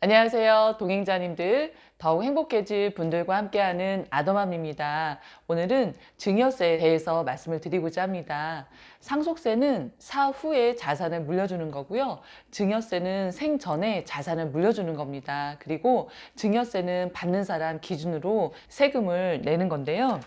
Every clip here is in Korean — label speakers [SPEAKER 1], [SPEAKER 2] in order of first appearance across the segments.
[SPEAKER 1] 안녕하세요. 동행자님들, 더욱 행복해질 분들과 함께하는 아더맘입니다. 오늘은 증여세에 대해서 말씀을 드리고자 합니다. 상속세는 사후에 자산을 물려주는 거고요. 증여세는 생전에 자산을 물려주는 겁니다. 그리고 증여세는 받는 사람 기준으로 세금을 내는 건데요.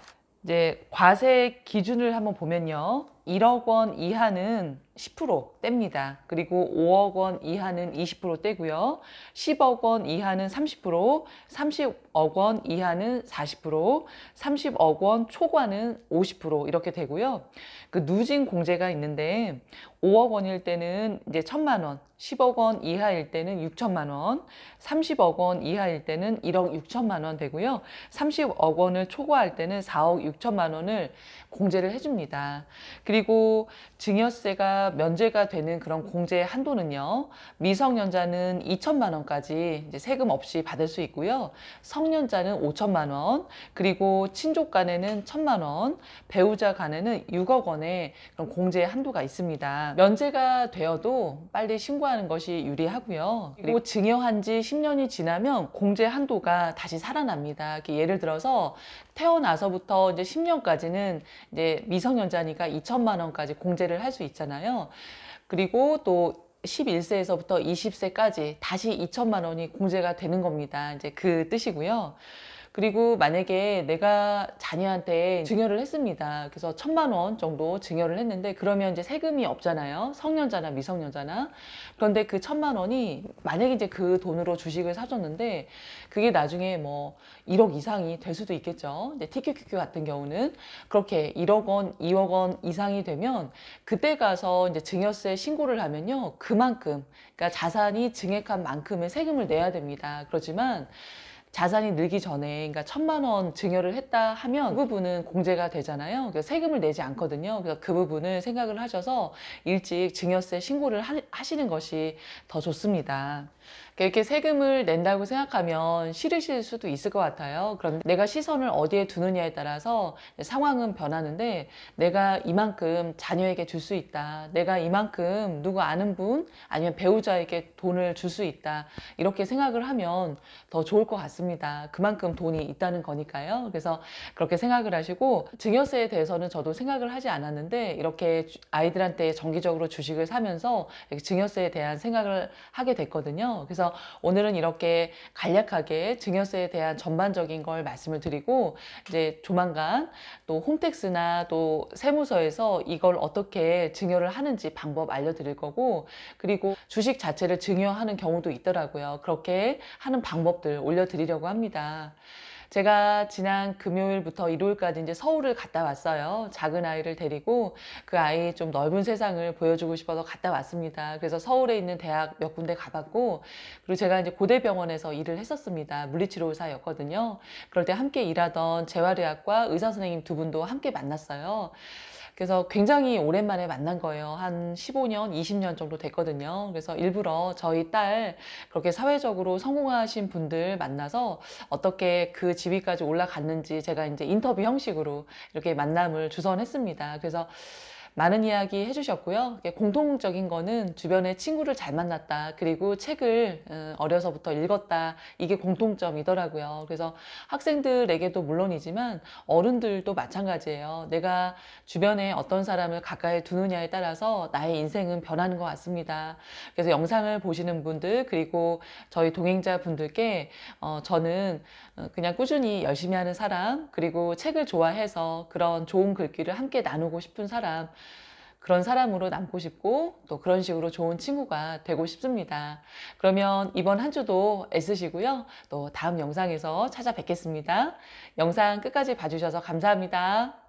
[SPEAKER 1] 이제 과세 기준을 한번 보면요. 1억 원 이하는 10% 뗍니다. 그리고 5억 원 이하는 20% 떼고요. 10억 원 이하는 30%, 30억 원 이하는 40%, 30억 원 초과는 50% 이렇게 되고요. 그 누진 공제가 있는데 5억 원일 때는 이제 1 0 0 0만 원, 10억 원 이하일 때는 6천만 원, 30억 원 이하일 때는 1억 6천만 원 되고요. 30억 원을 초과할 때는 4억 6천만 원을 공제를 해줍니다. 그리고 증여세가 면제가 되는 그런 공제 한도는요. 미성년자는 2천만 원까지 이제 세금 없이 받을 수 있고요. 성년자는 5천만 원, 그리고 친족 간에는 1천만 원, 배우자 간에는 6억 원의 그런 공제 한도가 있습니다. 면제가 되어도 빨리 신고하는 것이 유리하고요. 그리고 네. 증여한 지 10년이 지나면 공제 한도가 다시 살아납니다. 예를 들어서 태어나서부터 이제 10년까지는 이제 미성년자니까 2천만 5천만 원까지 공제를 할 수 있잖아요. 그리고 또 11세에서부터 20세까지 다시 2천만 원이 공제가 되는 겁니다. 이제 그 뜻이고요. 그리고 만약에 내가 자녀한테 증여를 했습니다. 그래서 천만 원 정도 증여를 했는데 그러면 이제 세금이 없잖아요. 성년자나 미성년자나. 그런데 그 천만 원이 만약에 이제 그 돈으로 주식을 사줬는데 그게 나중에 뭐 1억 이상이 될 수도 있겠죠. 이제 TQQQ 같은 경우는 그렇게 1억 원, 2억 원 이상이 되면 그때 가서 이제 증여세 신고를 하면요. 그만큼 그러니까 자산이 증액한 만큼의 세금을 내야 됩니다. 그렇지만 자산이 늘기 전에 그러니까 천만 원 증여를 했다 하면 그 부분은 공제가 되잖아요. 그래서 세금을 내지 않거든요. 그래서 그 부분을 생각을 하셔서 일찍 증여세 신고를 하, 시는 것이 더 좋습니다. 그 이렇게 세금을 낸다고 생각하면 싫으실 수도 있을 것 같아요. 그런데 내가 시선을 어디에 두느냐에 따라서 상황은 변하는데 내가 이만큼 자녀에게 줄 수 있다. 내가 이만큼 누구 아는 분 아니면 배우자에게 돈을 줄 수 있다. 이렇게 생각을 하면 더 좋을 것 같습니다. 않습니다. 그만큼 돈이 있다는 거니까요. 그래서 그렇게 생각을 하시고 증여세에 대해서는 저도 생각을 하지 않았는데 이렇게 아이들한테 정기적으로 주식을 사면서 증여세에 대한 생각을 하게 됐거든요. 그래서 오늘은 이렇게 간략하게 증여세에 대한 전반적인 걸 말씀을 드리고 이제 조만간 또 홈택스나 또 세무서에서 이걸 어떻게 증여를 하는지 방법 알려드릴 거고 그리고 주식 자체를 증여하는 경우도 있더라고요. 그렇게 하는 방법들 올려드리려고 드리려고 합니다. 제가 지난 금요일부터 일요일까지 이제 서울을 갔다 왔어요. 작은 아이를 데리고 그 아이 좀 넓은 세상을 보여주고 싶어서 갔다 왔습니다. 그래서 서울에 있는 대학 몇 군데 가봤고 그리고 제가 이제 고대병원에서 일을 했었습니다. 물리치료사였거든요. 그럴 때 함께 일하던 재활의학과 의사 선생님 두 분도 함께 만났어요. 그래서 굉장히 오랜만에 만난 거예요. 한 15년, 20년 정도 됐거든요. 그래서 일부러 저희 딸 그렇게 사회적으로 성공하신 분들 만나서 어떻게 그 지위까지 올라갔는지 제가 이제 인터뷰 형식으로 이렇게 만남을 주선했습니다. 그래서 많은 이야기 해주셨고요. 공통적인 거는 주변에 친구를 잘 만났다. 그리고 책을 어, 어려서부터 읽었다. 이게 공통점이더라고요. 그래서 학생들에게도 물론이지만 어른들도 마찬가지예요. 내가 주변에 어떤 사람을 가까이 두느냐에 따라서 나의 인생은 변하는 것 같습니다. 그래서 영상을 보시는 분들 그리고 저희 동행자 분들께 어, 저는 어, 그냥 꾸준히 열심히 하는 사람 그리고 책을 좋아해서 그런 좋은 글귀를 함께 나누고 싶은 사람 그런 사람으로 남고 싶고 또 그런 식으로 좋은 친구가 되고 싶습니다. 그러면 이번 한 주도 애쓰시고요. 또 다음 영상에서 찾아뵙겠습니다. 영상 끝까지 봐주셔서 감사합니다.